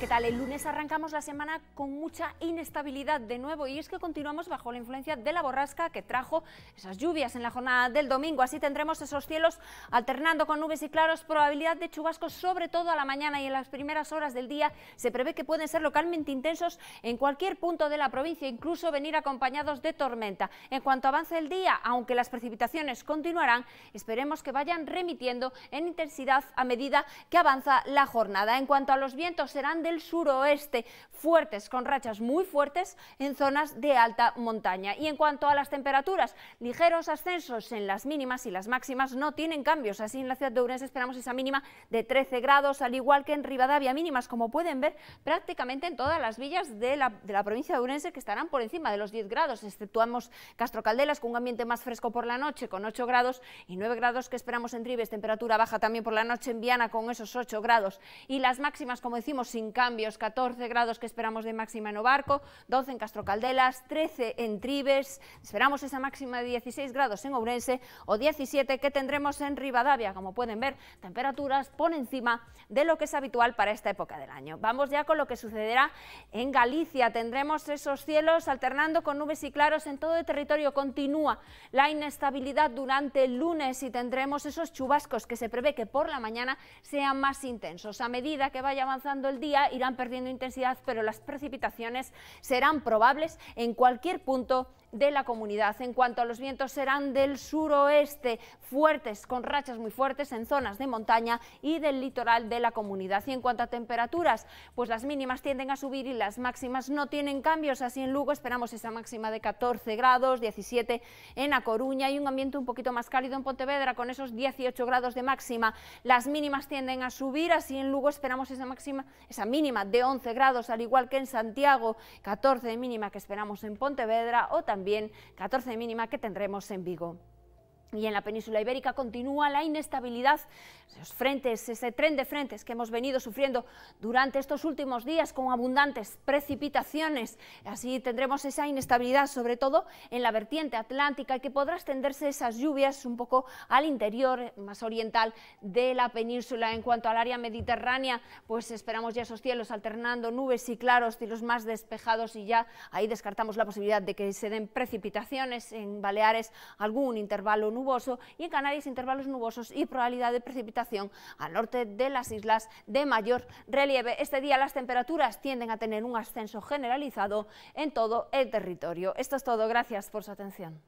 ¿qué tal? El lunes arrancamos la semana con mucha inestabilidad de nuevo y es que continuamos bajo la influencia de la borrasca que trajo esas lluvias en la jornada del domingo. Así tendremos esos cielos alternando con nubes y claros, probabilidad de chubascos sobre todo a la mañana y en las primeras horas del día. Se prevé que pueden ser localmente intensos en cualquier punto de la provincia, incluso venir acompañados de tormenta. En cuanto avance el día, aunque las precipitaciones continuarán, esperemos que vayan remitiendo en intensidad a medida que avanza la jornada. En cuanto a los vientos, serán del suroeste, fuertes, con rachas muy fuertes en zonas de alta montaña. Y en cuanto a las temperaturas, ligeros ascensos en las mínimas y las máximas no tienen cambios. Así en la ciudad de Urense esperamos esa mínima de 13 grados, al igual que en Rivadavia, mínimas como pueden ver prácticamente en todas las villas de la, provincia de Ourense que estarán por encima de los 10 grados, exceptuamos Castro Caldelas con un ambiente más fresco por la noche con 8 grados y 9 grados que esperamos en Trives, temperatura baja también por la noche en Viana con esos 8 grados y las máximas como decimos sin cambios, 14 grados que esperamos de máxima en Obarco, 12 en Caldelas, 13 en Tribes, esperamos esa máxima de 16 grados en Ourense o 17 que tendremos en Rivadavia. Como pueden ver, temperaturas por encima de lo que es habitual para esta época del año. Vamos ya con lo que sucederá en Galicia. Tendremos esos cielos alternando con nubes y claros en todo el territorio. Continúa la inestabilidad durante el lunes y tendremos esos chubascos que se prevé que por la mañana sean más intensos. A medida que vaya avanzando el día, irán perdiendo intensidad, pero las precipitaciones serán probables en cualquier punto de la comunidad. En cuanto a los vientos, serán del suroeste, fuertes, con rachas muy fuertes en zonas de montaña y del litoral de la comunidad. Y en cuanto a temperaturas, pues las mínimas tienden a subir y las máximas no tienen cambios. Así en Lugo esperamos esa máxima de 14 grados, 17 en A Coruña y un ambiente un poquito más cálido en Pontevedra con esos 18 grados de máxima. Las mínimas tienden a subir, así en Lugo esperamos esa máxima, esa mínima de 11 grados, al igual que en Santiago, 14 de mínima que esperamos en Pontevedra o también también 14 mínima que tendremos en Vigo. Y en la península ibérica continúa la inestabilidad, los frentes, ese tren de frentes que hemos venido sufriendo durante estos últimos días con abundantes precipitaciones. Así tendremos esa inestabilidad, sobre todo en la vertiente atlántica, que podrá extenderse esas lluvias un poco al interior, más oriental de la península. En cuanto al área mediterránea, pues esperamos ya esos cielos alternando nubes y claros, cielos más despejados y ya ahí descartamos la posibilidad de que se den precipitaciones en Baleares, algún intervalo nuboso y en Canarias intervalos nubosos y probabilidad de precipitación al norte de las islas de mayor relieve. Este día las temperaturas tienden a tener un ascenso generalizado en todo el territorio. Esto es todo. Gracias por su atención.